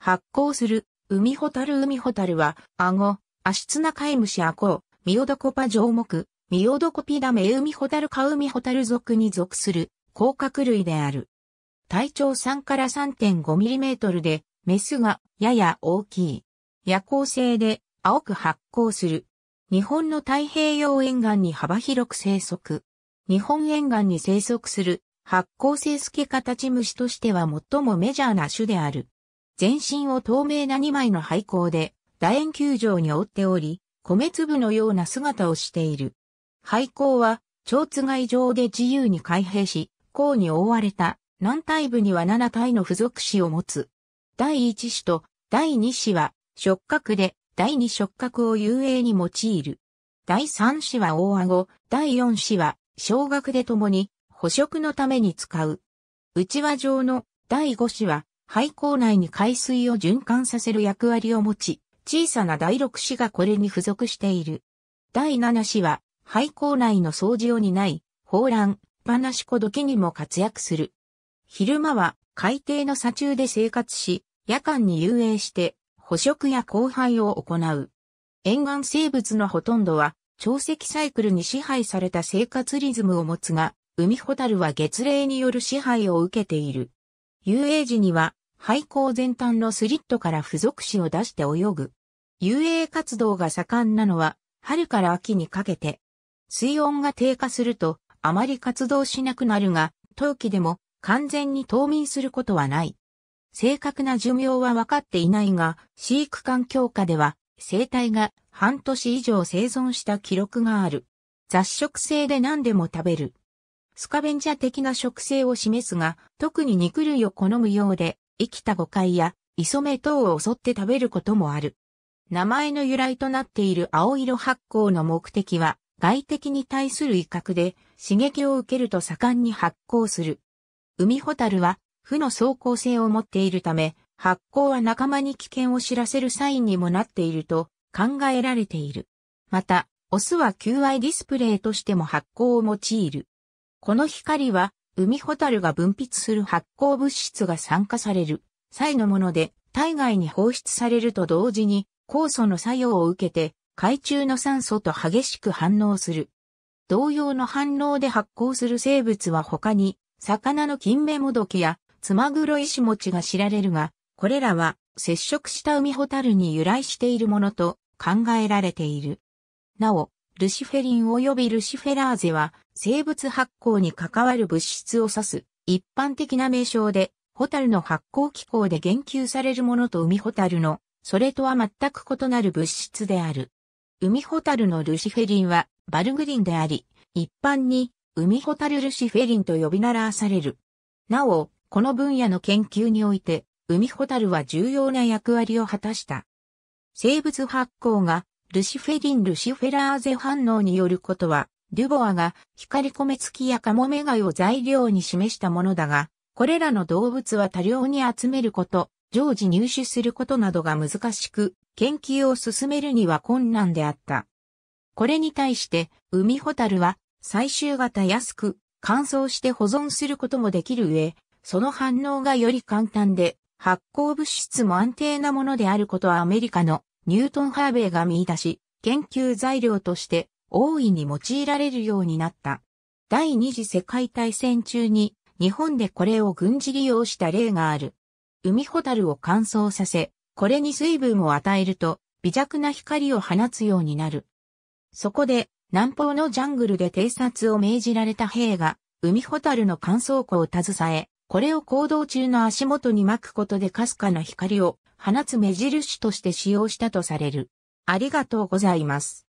発光する、海ホタル海ホタルは、アゴ、アシツナカイムシアコウ、ミオドコパジョウモク、ミオドコピダメウミホタルカウミホタル属に属する、甲殻類である。体長3から3 5トルで、メスがやや大きい。夜行性で青く発光する。日本の太平洋沿岸に幅広く生息。日本沿岸に生息する発光性スケカタチムシとしては最もメジャーな種である。全身を透明な2枚の廃校で、楕円球状に覆っており、米粒のような姿をしている。廃校は、蝶つ状で自由に開閉し、甲に覆われた、南体部には7体の付属子を持つ。第1子と第2子は、触覚で、第2触覚を遊泳に用いる。第3子は大顎、第4子は、小学で共に、捕食のために使う。内輪状の第5子は、廃校内に海水を循環させる役割を持ち、小さな第六子がこれに付属している。第七子は、廃校内の掃除を担い、放卵、話子時にも活躍する。昼間は海底の砂中で生活し、夜間に遊泳して捕食や交配を行う。沿岸生物のほとんどは、潮汐サイクルに支配された生活リズムを持つが、海ホタルは月齢による支配を受けている。遊泳時には廃校全端のスリットから付属紙を出して泳ぐ。遊泳活動が盛んなのは、春から秋にかけて。水温が低下すると、あまり活動しなくなるが、冬季でも完全に冬眠することはない。正確な寿命は分かっていないが、飼育環境下では、生態が半年以上生存した記録がある。雑食性で何でも食べる。スカベンジャー的な食性を示すが、特に肉類を好むようで、生きた誤解や磯目等を襲って食べることもある。名前の由来となっている青色発酵の目的は、外敵に対する威嚇で刺激を受けると盛んに発酵する。海ホタルは、負の走行性を持っているため、発酵は仲間に危険を知らせるサインにもなっていると考えられている。また、オスは求愛ディスプレイとしても発酵を用いる。この光は海ホタルが分泌する発光物質が酸化される際のもので体外に放出されると同時に酵素の作用を受けて海中の酸素と激しく反応する。同様の反応で発光する生物は他に魚の金目もどきやつまぐろ石餅が知られるが、これらは接触した海ホタルに由来しているものと考えられている。なお、ルシフェリン及びルシフェラーゼは、生物発光に関わる物質を指す、一般的な名称で、ホタルの発光機構で言及されるものと海ホタルの、それとは全く異なる物質である。海ホタルのルシフェリンは、バルグリンであり、一般に、海ホタルルシフェリンと呼び習わされる。なお、この分野の研究において、海ホタルは重要な役割を果たした。生物発光がルシフェリン・ルシフェラーゼ反応によることは、デュボアが光米付きやカモメ貝を材料に示したものだが、これらの動物は多量に集めること、常時入手することなどが難しく、研究を進めるには困難であった。これに対して、海ホタルは、最終型安く、乾燥して保存することもできる上、その反応がより簡単で、発光物質も安定なものであることはアメリカのニュートン・ハーベイが見出し、研究材料として大いに用いられるようになった。第二次世界大戦中に日本でこれを軍事利用した例がある。海ホタルを乾燥させ、これに水分を与えると微弱な光を放つようになる。そこで南方のジャングルで偵察を命じられた兵が海ホタルの乾燥庫を携え、これを行動中の足元に巻くことでかすかな光を放つ目印として使用したとされる。ありがとうございます。